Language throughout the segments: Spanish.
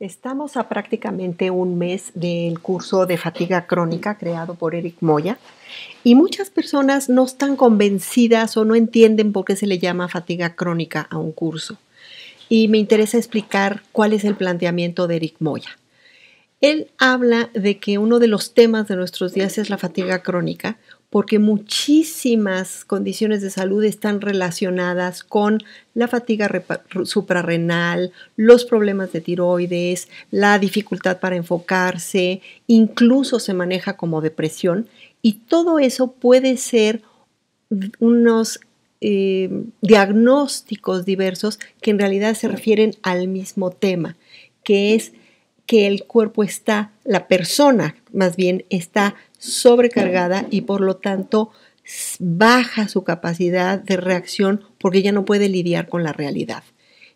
Estamos a prácticamente un mes del curso de fatiga crónica creado por Eric Moya y muchas personas no están convencidas o no entienden por qué se le llama fatiga crónica a un curso. Y me interesa explicar cuál es el planteamiento de Eric Moya. Él habla de que uno de los temas de nuestros días es la fatiga crónica porque muchísimas condiciones de salud están relacionadas con la fatiga suprarrenal, los problemas de tiroides, la dificultad para enfocarse, incluso se maneja como depresión y todo eso puede ser unos eh, diagnósticos diversos que en realidad se refieren al mismo tema, que es que el cuerpo está, la persona más bien está sobrecargada y por lo tanto baja su capacidad de reacción porque ya no puede lidiar con la realidad.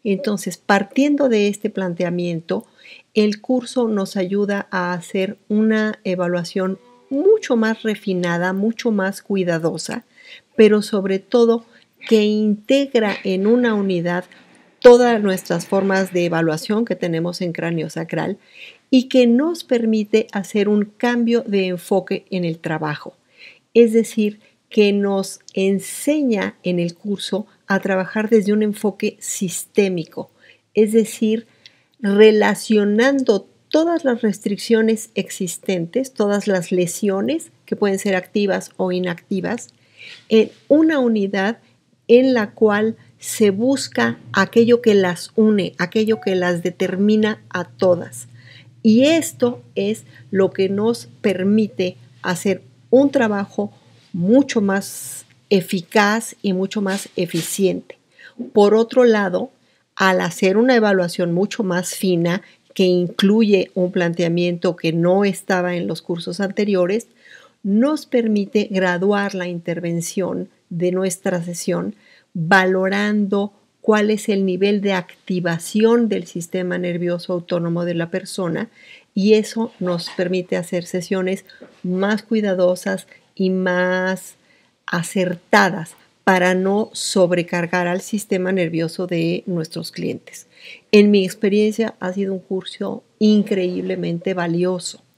Entonces, partiendo de este planteamiento, el curso nos ayuda a hacer una evaluación mucho más refinada, mucho más cuidadosa, pero sobre todo que integra en una unidad todas nuestras formas de evaluación que tenemos en cráneo sacral y que nos permite hacer un cambio de enfoque en el trabajo. Es decir, que nos enseña en el curso a trabajar desde un enfoque sistémico, es decir, relacionando todas las restricciones existentes, todas las lesiones que pueden ser activas o inactivas, en una unidad en la cual se busca aquello que las une, aquello que las determina a todas. Y esto es lo que nos permite hacer un trabajo mucho más eficaz y mucho más eficiente. Por otro lado, al hacer una evaluación mucho más fina que incluye un planteamiento que no estaba en los cursos anteriores, nos permite graduar la intervención de nuestra sesión valorando cuál es el nivel de activación del sistema nervioso autónomo de la persona y eso nos permite hacer sesiones más cuidadosas y más acertadas para no sobrecargar al sistema nervioso de nuestros clientes. En mi experiencia ha sido un curso increíblemente valioso.